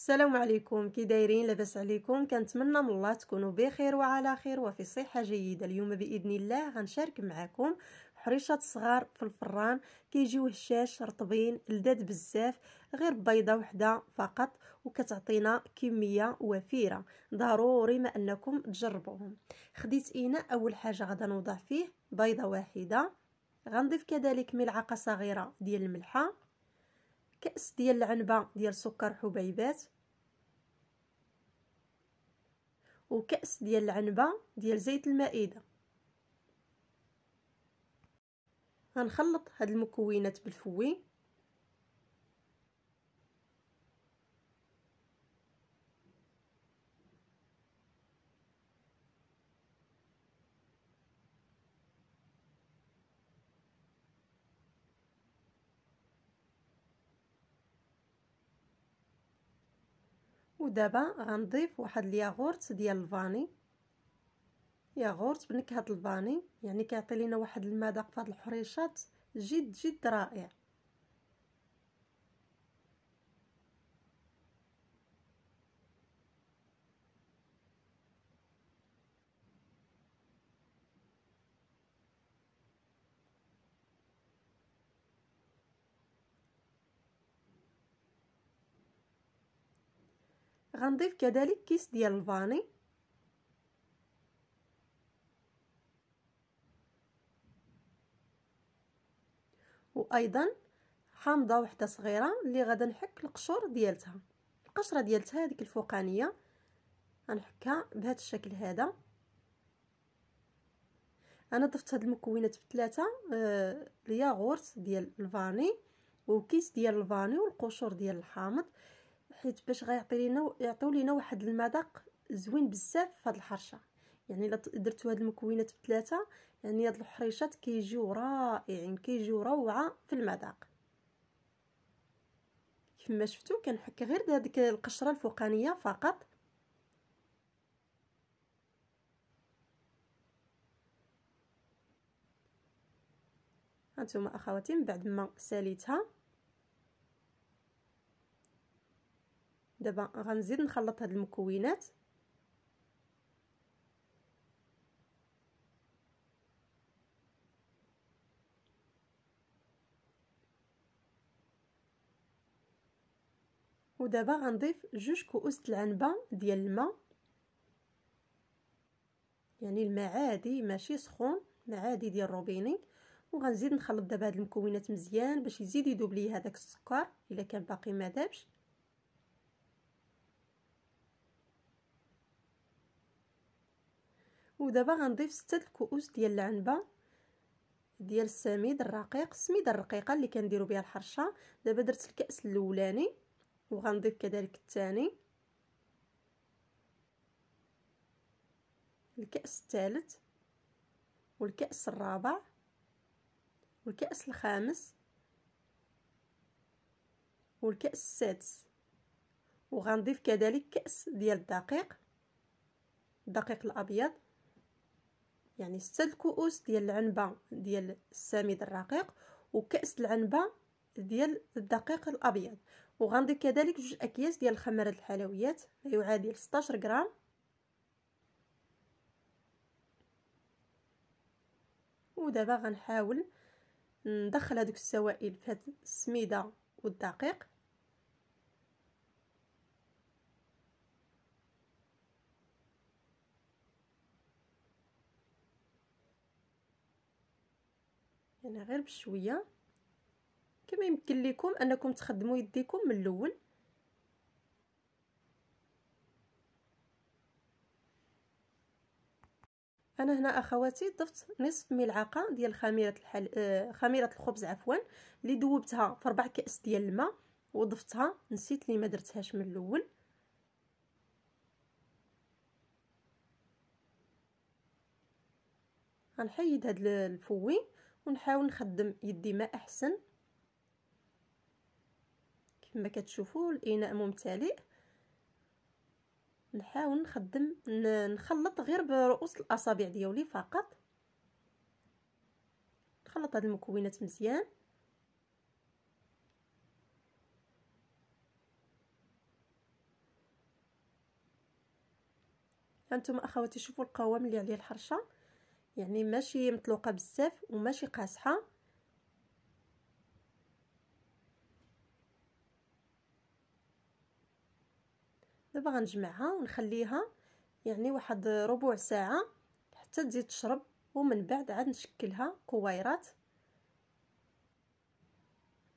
السلام عليكم كي دايرين لاباس عليكم كنتمنى من الله تكونوا بخير وعلى خير وفي صحه جيده اليوم باذن الله غنشارك معكم حريشات صغار في الفران كيجيو هشاش رطبين لذاذ بزاف غير بيضه وحده فقط وكتعطينا كميه وفيره ضروري ما انكم تجربوهم خديت اناء اول حاجه غدا نوضع فيه بيضه واحده غنضيف كذلك ملعقه صغيره ديال الملحه كأس ديال العنبة ديال سكر حبيبات وكأس ديال العنبة ديال زيت المائدة غنخلط هاد المكونات بالفوي ودابا غنضيف واحد الياغورت ديال الفاني ياغورت بنكهه الفاني يعني كيعطي لينا واحد المذاق فهاد الحريشات جد جد رائع غنضيف كذلك كيس ديال الفاني وايضا حامضه وحده صغيره اللي غادا نحك القشور ديالتها القشره ديالتها هذيك الفوقانيه غنحكها بهذا الشكل هذا انا ضفت هاد المكونات بثلاثه آه الياغورت ديال الفاني وكيس ديال الفاني والقشور ديال الحامض حيت باش غيعطي لينا يعطيو لينا واحد المذاق زوين بزاف في هاد الحرشه يعني الا درتوا هاد المكونات بثلاثه يعني هاد الحريشات كيجيو رائعين كيجيو روعه في المذاق كما شفتوا كنحك غير هذيك القشره الفوقانيه فقط هانتوما اخواتي من بعد ما ساليتها دابا غنزيد نخلط هاد المكونات ودابا غنضيف جوج كؤوس العنبه ديال الماء يعني الماء عادي ماشي سخون الماء عادي ديال الروبيني وغنزيد نخلط دابا هاد المكونات مزيان باش يزيد يذوب ليا هذاك السكر الا كان باقي ما دابش ودابا غنضيف ستة الكؤوس ديال العنبه ديال السميد الرقيق السميده الرقيقه اللي كنديروا بها الحرشه دابا درت الكاس الاولاني وغنضيف كذلك الثاني الكاس الثالث والكاس الرابع والكاس الخامس والكاس السادس وغنضيف كذلك كاس ديال الدقيق الدقيق الابيض يعني ستة الكؤوس ديال العنبه ديال السميد الرقيق وكاس العنبه ديال الدقيق الابيض وغندي كذلك جوج اكياس ديال خمره الحلويات ما يعادل 16 غرام ودابا غنحاول ندخل هذوك السوائل في هاد السميده والدقيق انا غير بشويه كما يمكن لكم انكم تخدموا يديكم من الاول انا هنا اخواتي ضفت نصف ملعقه ديال خميره الحل... آه خميره الخبز عفوا اللي ذوبتها في ربع كاس ديال الماء وضفتها نسيت لي ما درتهاش من الاول غنحيد هاد الفوي ونحاول نخدم يدي ما احسن كما كتشوفوا الاناء ممتلئ نحاول نخدم نخلط غير برؤوس الاصابع ديالي فقط نخلط هاد المكونات مزيان هانتوما اخواتي شوفوا القوام اللي عليه الحرشه يعني ماشي مطلوقه بزاف وماشي قاصحه دابا غنجمعها ونخليها يعني واحد ربع ساعه حتى تزيد تشرب ومن بعد عاد نشكلها كويرات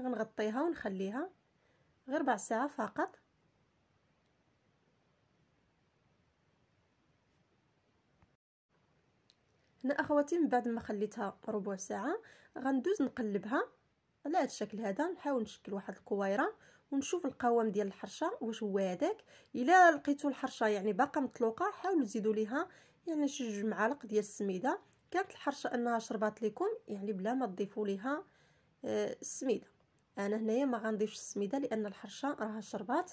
غنغطيها ونخليها غير ربع ساعه فقط هنا اخواتي من بعد ما خليتها ربع ساعه غندوز نقلبها على هذا الشكل هذا نحاول نشكل واحد الكويره ونشوف القوام ديال الحرشه واش هو هذاك الا لقيتو الحرشه يعني باقا مطلوقه حاولوا تزيدوا ليها يعني شي جوج معالق ديال السميده كانت الحرشه انها شربات لكم يعني بلا ما تضيفوا ليها آه، السميده انا هنايا ما غنضيفش السميده لان الحرشه راها شربات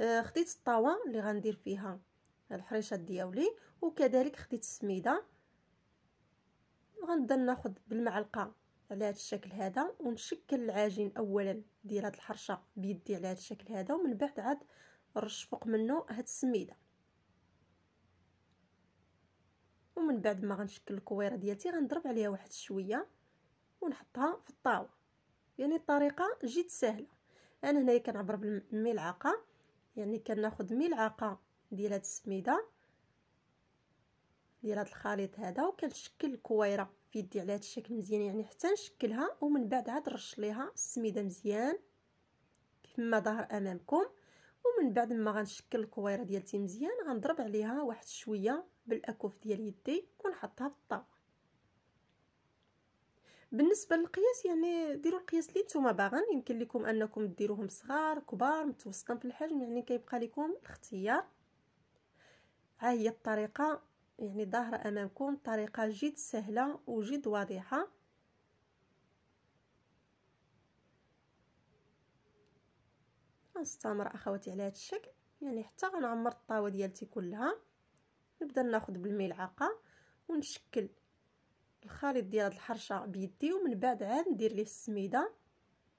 آه، خديت الطاوه اللي غندير فيها الحريشات ديالي وكذلك خديت السميده وغنبدا ناخذ بالمعلقه على هذا الشكل هذا ونشكل العجين اولا ديال هذه الحرشه بيدي على هذا الشكل هذا ومن بعد عاد نرش فوق منه هاد السميده ومن بعد ما غنشكل الكويره ديالتي غنضرب عليها واحد شويه ونحطها في الطاوه يعني الطريقه جد سهله انا هنايا كنعبر بالملعقه يعني كناخذ ملعقه ديال هاد السميده ديال هذا الخليط هذا وكنشكل الكويره في يدي على هذا الشكل مزيان يعني حتى نشكلها ومن بعد عاد نرش ليها السميده مزيان كما ظهر امامكم ومن بعد ما غنشكل الكويره ديالتي مزيان غنضرب عليها واحد شويه بالاكوف ديال يدي ونحطها في الطاوله بالنسبه للقياس يعني ديروا القياس اللي نتوما باغين يمكن لكم انكم ديروهم صغار كبار متوسطين في الحجم يعني كيبقى لكم الاختيار ها هي الطريقه يعني ظاهرة أمامكم بطريقة جد سهلة وجد واضحة غنستمر أخواتي على هذا الشكل يعني حتى غنعمر الطاوة ديالتي كلها نبدا ناخد بالملعقة ونشكل الخليط ديال هاد الحرشة بيدي ومن بعد عاد ندير ليه السميدة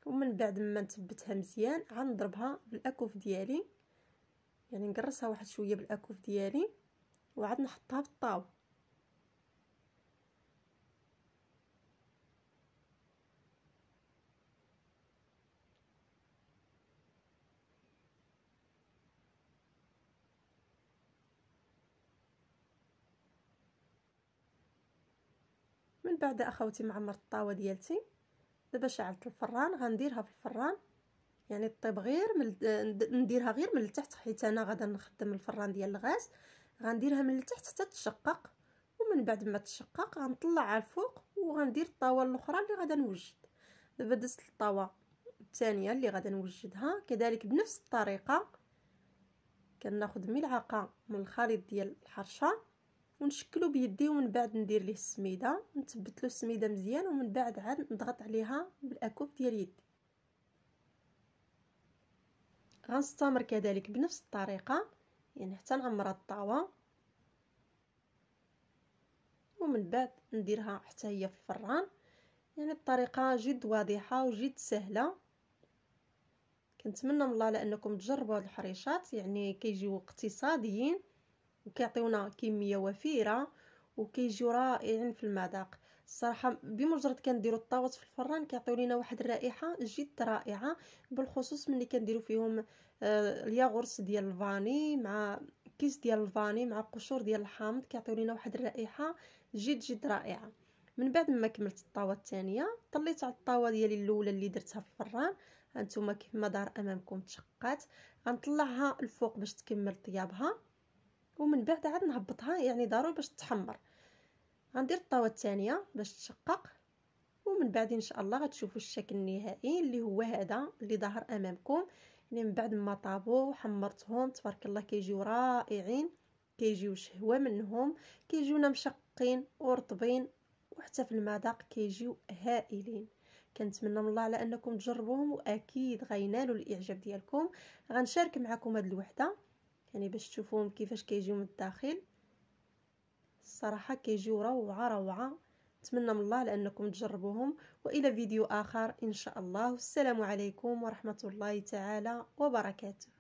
ومن بعد ما نثبتها مزيان عنضربها بالاكوف ديالي يعني نقرصها واحد شويه بالاكوف ديالي وعاد نحطها في الطاو من بعد اخوتي معمرت الطاوه ديالتي دابا شعلت الفران غنديرها في الفران يعني طيب غير من نديرها غير من التحت حيت انا غادا نخدم الفران ديال الغاز غنديرها من التحت حتى تشقق ومن بعد ما تشقق غنطلعها الفوق وغندير الطاوه الاخرى اللي غادا نوجد دابا دزت الطاوه الثانيه اللي غادا نوجدها كذلك بنفس الطريقه كناخذ ملعقه من الخليط ديال الحرشه ونشكلو بيدي ومن بعد ندير ليه السميده نثبت له السميده مزيان ومن بعد عاد نضغط عليها بالاكوب ديال يدي غنستمر كذلك بنفس الطريقه يعني حتى نعمرها الطاوة ومن بعد نديرها حتى هي في الفران يعني الطريقة جد واضحة وجد سهلة كنتمنى من الله لانكم تجربوا هاد الحريشات يعني كيجيو اقتصاديين وكيعطيونا كميه وفيره وكيجيو رائعين في المذاق الصراحه بمجرد كنديروا الطاووس في الفران كيعطيو لينا واحد الرائحه جد رائعه بالخصوص ملي كنديروا فيهم آه، الياغورس ديال الفاني مع كيس ديال الفاني مع قشور ديال الحامض كيعطيو لينا واحد الرائحه جد جد رائعه من بعد ما كملت الطاوه الثانيه طليت على الطاوه ديالي الاولى اللي درتها في الفران هانتوما كيف ما دار امامكم تشقات غنطلعها الفوق باش تكمل طيابها ومن بعد عاد نهبطها يعني ضروري باش تحمر غندير الطاوه الثانيه باش تشقق ومن بعد ان شاء الله غتشوفوا الشكل النهائي اللي هو هذا اللي ظاهر امامكم يعني من بعد ما طابوا وحمرتهم تبارك الله كيجيو رائعين كيجيو شهوه منهم كيجيونا مشقين ورطبين وحتى في المذاق كيجيو هائلين كنتمنى من الله على انكم تجربوهم واكيد غينالوا الاعجاب ديالكم غنشارك معكم هذه الوحده يعني باش تشوفوهم كيفاش كيجيو من الداخل الصراحه كيجيو روعه روعه نتمنى من الله لانكم تجربوهم والى فيديو اخر ان شاء الله والسلام عليكم ورحمه الله تعالى وبركاته